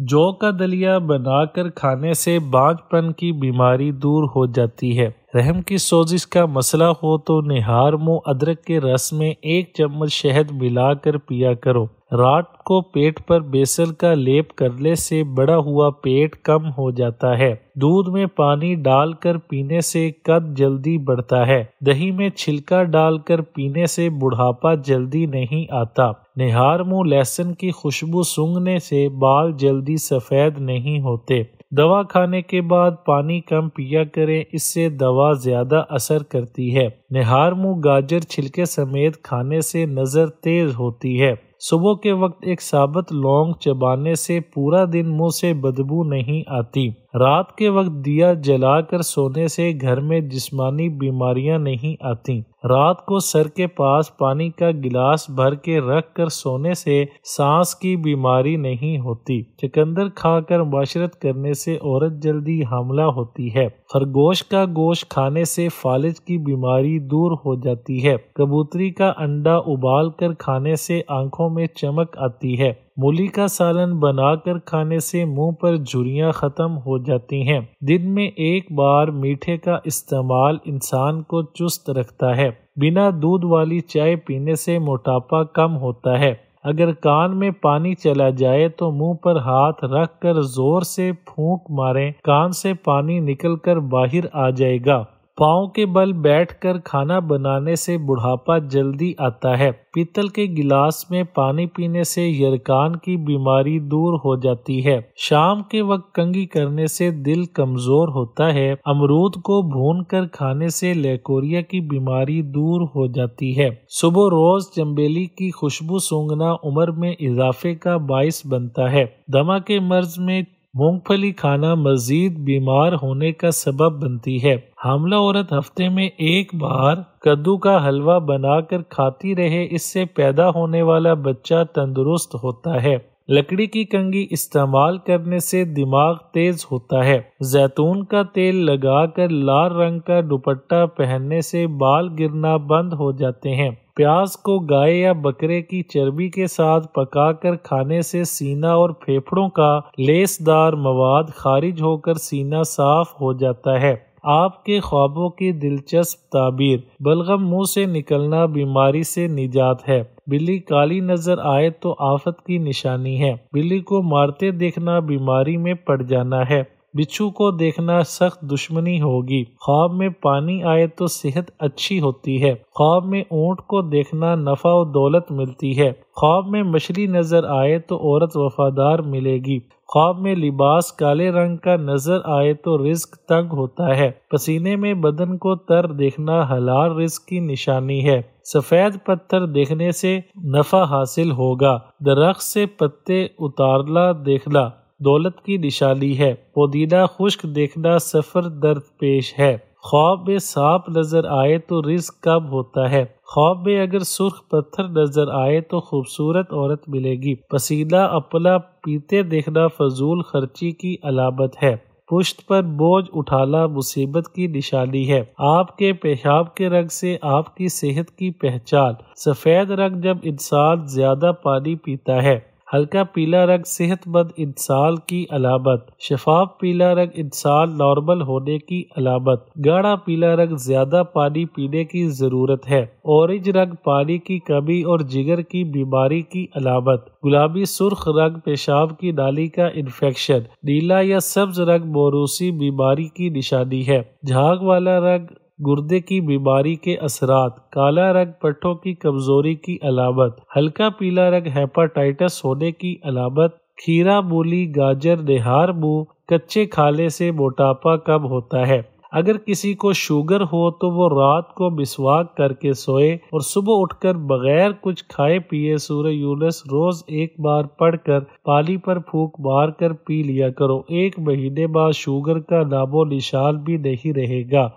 जौ का दलिया बनाकर खाने से बांझपन की बीमारी दूर हो जाती है रहम की सोजिश का मसला हो तो निहार मुँह अदरक के रस में एक चम्मच शहद मिलाकर पिया करो रात को पेट पर बेसन का लेप करने से बड़ा हुआ पेट कम हो जाता है दूध में पानी डालकर पीने से कद जल्दी बढ़ता है दही में छिलका डालकर पीने से बुढ़ापा जल्दी नहीं आता निहार मुँह लहसुन की खुशबू सूंघने से बाल जल्दी सफ़ेद नहीं होते दवा खाने के बाद पानी कम पिया करें इससे दवा ज़्यादा असर करती है निहार मुँह गाजर छिलके समेत खाने से नज़र तेज़ होती है सुबह के वक्त एक साबत लौंग चबाने से पूरा दिन मुंह से बदबू नहीं आती रात के वक्त दिया जलाकर सोने से घर में जिस्मानी बीमारियां नहीं आती रात को सर के पास पानी का गिलास भर के रख कर सोने से सांस की बीमारी नहीं होती चकंदर खाकर माशरत करने से औरत जल्दी हमला होती है खरगोश का गोश्त खाने से फालिज की बीमारी दूर हो जाती है कबूतरी का अंडा उबाल कर खाने से आंखों में चमक आती है मूली का सालन बनाकर खाने से मुंह पर झुरियां ख़त्म हो जाती हैं दिन में एक बार मीठे का इस्तेमाल इंसान को चुस्त रखता है बिना दूध वाली चाय पीने से मोटापा कम होता है अगर कान में पानी चला जाए तो मुंह पर हाथ रख कर जोर से फूंक मारें कान से पानी निकलकर बाहर आ जाएगा पाँव के बल बैठकर खाना बनाने से बुढ़ापा जल्दी आता है पीतल के गिलास में पानी पीने से यरकान की बीमारी दूर हो जाती है शाम के वक्त कंगी करने से दिल कमजोर होता है अमरूद को भून कर खाने से लेकोरिया की बीमारी दूर हो जाती है सुबह रोज चम्बेली की खुशबू सूंघना उम्र में इजाफे का बायस बनता है दमा के मर्ज में मूंगफली खाना मजीद बीमार होने का सबब बनती है हमला औरत हफ्ते में एक बार कद्दू का हलवा बनाकर खाती रहे इससे पैदा होने वाला बच्चा तंदुरुस्त होता है लकड़ी की कंगी इस्तेमाल करने से दिमाग तेज होता है जैतून का तेल लगाकर लाल रंग का दुपट्टा पहनने से बाल गिरना बंद हो जाते हैं प्याज को गाय या बकरे की चर्बी के साथ पकाकर खाने से सीना और फेफड़ों का लेसदार मवाद खारिज होकर सीना साफ हो जाता है आपके ख्वाबों की दिलचस्प ताबीर बलगम मुंह से निकलना बीमारी से निजात है बिल्ली काली नजर आए तो आफत की निशानी है बिल्ली को मारते देखना बीमारी में पड़ जाना है बिच्छू को देखना सख्त दुश्मनी होगी ख्वाब में पानी आए तो सेहत अच्छी होती है ख्वाब में ऊंट को देखना नफा और दौलत मिलती है ख्वाब में मछली नजर आए तो औरत वफादार मिलेगी ख्वाब में लिबास काले रंग का नजर आए तो रिस्क तंग होता है पसीने में बदन को तर देखना हलाल रिस्क की निशानी है सफ़ेद पत्थर देखने से नफ़ा हासिल होगा दरख्त से पत्ते उतारला देखना दौलत की निशानी है पोदीना खुश्क देखना सफ़र दर्द पेश है ख्वाब में सांप नज़र आए तो रिस्क कम होता है ख्वाब में अगर सुर्ख पत्थर नज़र आए तो खूबसूरत औरत मिलेगी पसीना अपना पीते देखना फजूल खर्ची की अलामत है पुष्ट पर बोझ उठाना मुसीबत की निशानी है आपके पेशाब के रंग से आपकी सेहत की पहचान सफेद रंग जब इंसान ज्यादा पानी पीता है हल्का पीला रंग सेहतमंद इंसान की अलामत शफाफ पीला रंग इंसान नॉर्मल होने की अलामत गाढ़ा पीला रंग ज्यादा पानी पीने की जरूरत है ऑरेंज रंग पानी की कमी और जिगर की बीमारी की अलामत गुलाबी सुर्ख रंग पेशाब की नाली का इन्फेक्शन नीला या सब्ज रंग मोरूसी बीमारी की निशानी है झाग वाला रंग गुर्दे की बीमारी के असरात काला रंग पट्टों की कमजोरी की अलामत हल्का पीला रंग हेपाटाइटिस होने की अलामत खीरा मूली गाजर निहार मुँह कच्चे खाले से मोटापा कम होता है अगर किसी को शुगर हो तो वो रात को मिसवाक करके सोए और सुबह उठकर बगैर कुछ खाए पिए सूर्य यूनस रोज एक बार पढ़कर पानी पर फूक मार कर पी लिया करो एक महीने बाद शुगर का नामो निशान भी नहीं रहेगा